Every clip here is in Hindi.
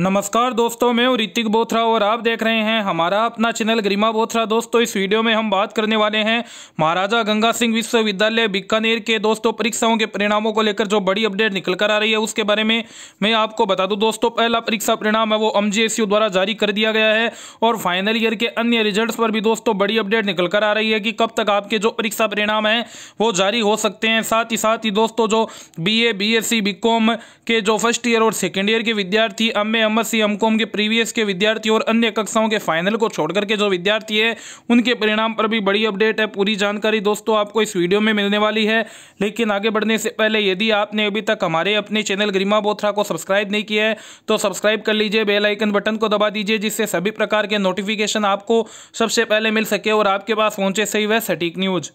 नमस्कार दोस्तों मैं ऋतिक बोथरा और आप देख रहे हैं हमारा अपना चैनल गरिमा बोथरा दोस्तों इस वीडियो में हम बात करने वाले हैं महाराजा गंगा सिंह विश्वविद्यालय बीकानेर के दोस्तों परीक्षाओं के परिणामों को लेकर जो बड़ी अपडेट निकल कर आ रही है उसके बारे में मैं आपको बता दूं दोस्तों पहला परीक्षा परिणाम है वो एम द्वारा जारी कर दिया गया है और फाइनल ईयर के अन्य रिजल्ट पर भी दोस्तों बड़ी अपडेट निकल कर आ रही है कि कब तक आपके जो परीक्षा परिणाम है वो जारी हो सकते हैं साथ ही साथ ही दोस्तों जो बी ए के जो फर्स्ट ईयर और सेकेंड ईयर के विद्यार्थी अब एमएससी एमकॉम के प्रीवियस के विद्यार्थी और अन्य कक्षाओं के फाइनल को छोड़कर के जो विद्यार्थी है उनके परिणाम पर भी बड़ी अपडेट है पूरी जानकारी दोस्तों आपको इस वीडियो में मिलने वाली है लेकिन आगे बढ़ने से पहले यदि आपने अभी तक हमारे अपने चैनल ग्रीमा बोथरा को सब्सक्राइब नहीं किया है तो सब्सक्राइब कर लीजिए बेलाइकन बटन को दबा दीजिए जिससे सभी प्रकार के नोटिफिकेशन आपको सबसे पहले मिल सके और आपके पास पहुंचे सही वह सटीक न्यूज़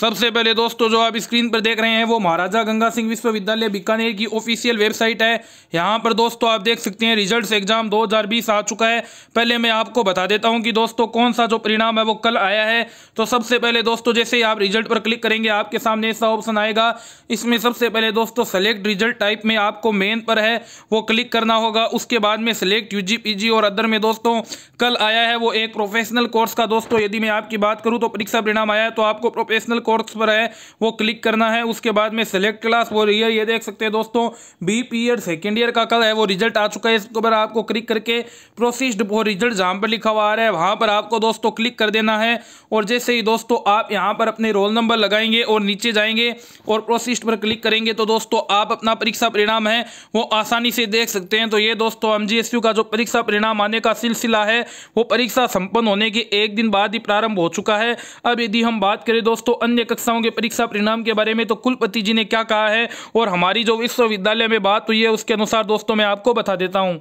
सबसे पहले दोस्तों जो आप स्क्रीन पर देख रहे हैं वो महाराजा गंगा सिंह विश्वविद्यालय बीकानेर की ऑफिशियल वेबसाइट है यहाँ पर दोस्तों आप देख सकते हैं रिजल्ट्स एग्जाम 2020 आ चुका है पहले मैं आपको बता देता हूँ कि दोस्तों कौन सा जो परिणाम है वो कल आया है तो सबसे पहले दोस्तों जैसे ही आप रिजल्ट पर क्लिक करेंगे आपके सामने ऐसा ऑप्शन आएगा इसमें सबसे पहले दोस्तों सेलेक्ट रिजल्ट टाइप में आपको मेन पर है वो क्लिक करना होगा उसके बाद में सेलेक्ट यू जी और अदर में दोस्तों कल आया है वो एक प्रोफेशनल कोर्स का दोस्तों यदि मैं आपकी बात करूँ तो परीक्षा परिणाम आया है तो आपको प्रोफेशनल कोर्स पर है वो क्लिक करना है उसके बाद में सेलेक्ट क्लास वो ईयर ये देख सकते हैं दोस्तों B P year second year का कल है वो रिजल्ट आ चुका है इसके ऊपर आपको क्लिक करके प्रोसीस्ड वो रिजल्ट जहाँ पर लिखा हुआ आ रहा है वहाँ पर आपको दोस्तों क्लिक कर देना है और जैसे ही दोस्तों आप यहाँ पर अपने रोल नंबर लगाएंगे और नीचे जाएंगे और प्रोसीस्ड पर क्लिक करेंगे तो दोस्तों आप अपना परीक्षा परिणाम है वो आसानी से देख सकते हैं तो ये दोस्तों एम का जो परीक्षा परिणाम आने का सिलसिला है वो परीक्षा संपन्न होने के एक दिन बाद ही प्रारंभ हो चुका है अब यदि हम बात करें दोस्तों अन्य कक्षाओं के परीक्षा परिणाम के बारे में तो कुलपति जी ने क्या कहा है और हमारी जो विश्वविद्यालय में बात हुई है उसके अनुसार दोस्तों मैं आपको बता देता हूँ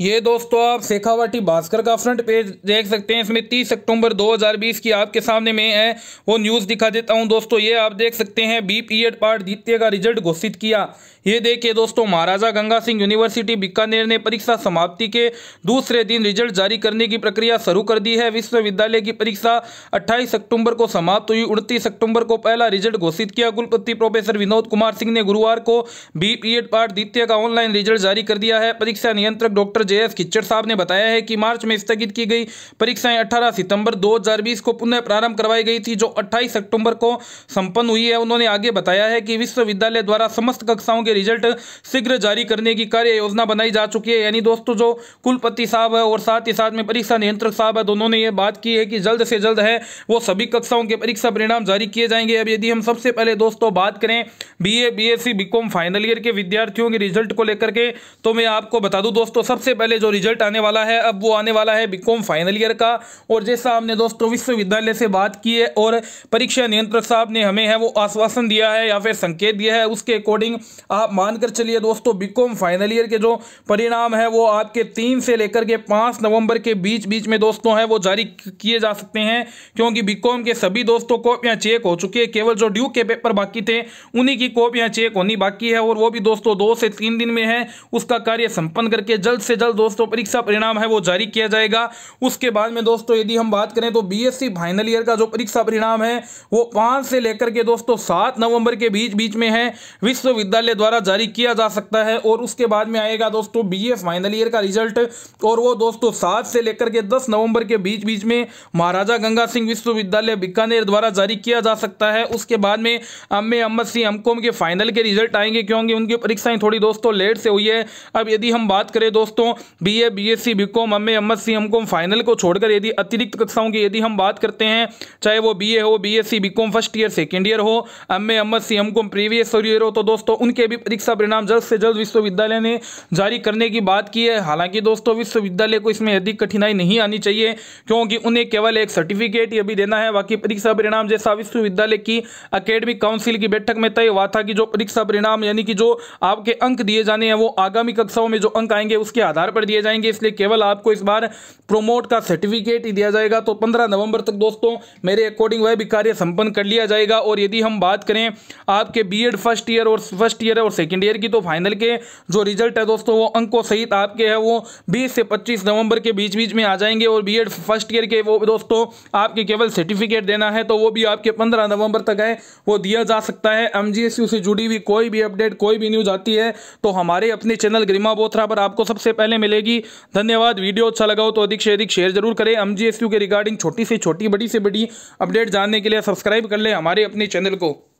ये दोस्तों आप शेखावाटी भास्कर का फ्रंट पेज देख सकते हैं इसमें 30 अक्टूबर 2020 की आपके सामने में है वो न्यूज़ दिखा देता हूं दोस्तों ये आप देख सकते हैं बी पी एड पार्ट द्वितीय का रिजल्ट घोषित किया ये देखिए दोस्तों महाराजा गंगा सिंह यूनिवर्सिटी बीकानेर ने परीक्षा समाप्ति के दूसरे दिन रिजल्ट जारी करने की प्रक्रिया शुरू कर दी है विश्वविद्यालय की परीक्षा अट्ठाईस अक्टूबर को समाप्त हुई उनतीस अक्टूबर को पहला रिजल्ट घोषित किया कुलपति प्रोफेसर विनोद कुमार सिंह ने गुरुवार को बी पार्ट द्वितीय का ऑनलाइन रिजल्ट जारी कर दिया है परीक्षा नियंत्रक doctor doctor J S Kichchad साहब ने बताया है कि मार्च में स्थगित की गई परीक्षाएं 18 सितंबर 2020 को पुनः प्रारंभ करवाई गई थी जो 28 अक्टूबर को संपन्न हुई है उन्होंने आगे बताया है कि विश्वविद्यालय द्वारा समस्त कक्षाओं के रिजल्ट शीघ्र जारी करने की कार्य योजना बनाई जा चुकी है यानी दोस्तों जो कुलपति साहब है और साथ ही साथ में परीक्षा नियंत्रक साहब है दोनों ने ये बात की है कि जल्द से जल्द है वो सभी कक्षाओं के परीक्षा परिणाम जारी किए जाएंगे अब यदि हम सबसे पहले दोस्तों बात करें B A B final year के विद्यार्थियों के रिजल्ट को लेकर के तो मैं आपको बता दूं दोस्तों सबसे सबसे पहले जो रिजल्ट आने वाला है अब वो आने वाला है बीकॉम फाइनल ईयर का और जैसा हमने दोस्तों विश्वविद्यालय से बात की है और परीक्षा नियंत्रक साहब ने हमें है वो आश्वासन दिया है या फिर संकेत दिया है उसके अकॉर्डिंग आप मानकर चलिए दोस्तों बीकॉम फाइनल ईयर के जो परिणाम है वो आपके तीन से लेकर के पाँच नवंबर के बीच बीच में दोस्तों है वो जारी किए जा सकते हैं क्योंकि बीकॉम के सभी दोस्तों कॉपियाँ चेक हो चुकी है केवल जो ड्यू के पेपर बाकी थे उन्हीं की कॉपियाँ चेक होनी बाकी है और वो भी दोस्तों दो से तीन दिन में है उसका कार्य संपन्न करके जल्द से रिजल्ट दोस्तों परीक्षा परिणाम है वो जारी किया जाएगा उसके बाद में दोस्तों यदि हम बात करें तो बीएससी फाइनल ईयर का जो परीक्षा परिणाम है वो पाँच से लेकर के दोस्तों सात नवंबर के बीच बीच में है विश्वविद्यालय द्वारा जारी किया जा सकता है और उसके बाद में आएगा दोस्तों बी फाइनल ईयर का रिजल्ट और वो दोस्तों सात से लेकर के दस नवंबर के बीच बीच में महाराजा गंगा सिंह विश्वविद्यालय बीकानेर द्वारा जारी किया जा सकता है उसके बाद में अम्मे अहमद सिंह अमकोम के फाइनल के रिजल्ट आएंगे क्योंकि उनकी परीक्षाएं थोड़ी दोस्तों लेट से हुई है अब यदि हम बात करें दोस्तों B A B S C B com M M S C M com final को छोड़कर यदि अतिरिक्त कक्षाओं की यदि हम बात करते हैं चाहे वो बी ए हो B S C B com first year second year हो M A M S C M com previous year हो तो दोस्तों उनके भी परीक्षा परिणाम जल्द से जल्द विश्वविद्यालय ने जारी करने की बात की है हालांकि दोस्तों विश्वविद्यालय को इसमें अधिक कठिनाई नहीं आनी चाहिए क्योंकि उन्हें केवल एक सर्टिफिकेट ये भी देना है बाकी परीक्षा परिणाम जैसा विश्वविद्यालय की अकेडमिक काउंसिल की बैठक में तय हुआ था कि जो परीक्षा परिणाम यानी कि जो आपके अंक दिए जाने हैं वो आगामी कक्षाओं में जो अंक आएंगे उसके आधार आधार पर दिए जाएंगे इसलिए केवल आपको इस बार प्रोमोट का सर्टिफिकेट ही दिया जाएगा तो पंद्रह नवंबर तक दोस्तों मेरे अकॉर्डिंग वह भी कार्य संपन्न कर लिया जाएगा और यदि हम बात करें आपके बी फर्स्ट ईयर और फर्स्ट ईयर और सेकेंड ईयर की तो फाइनल के जो रिजल्ट है दोस्तों वो अंकों सहित आपके है वो बीस से पच्चीस नवंबर के बीच बीच में आ जाएंगे और बी फर्स्ट ईयर के वो दोस्तों आपके केवल सर्टिफिकेट देना है तो वो भी आपके पंद्रह नवंबर तक है वो दिया जा सकता है एम से जुड़ी हुई कोई भी अपडेट कोई भी न्यूज आती है तो हमारे अपने चैनल ग्रीमा बोथरा पर आपको सबसे पहले पहले मिलेगी धन्यवाद वीडियो अच्छा लगा हो तो अधिक से अधिक शेयर जरूर करें एम के रिगार्डिंग छोटी से छोटी बड़ी से बड़ी अपडेट जानने के लिए सब्सक्राइब कर लें हमारे अपने चैनल को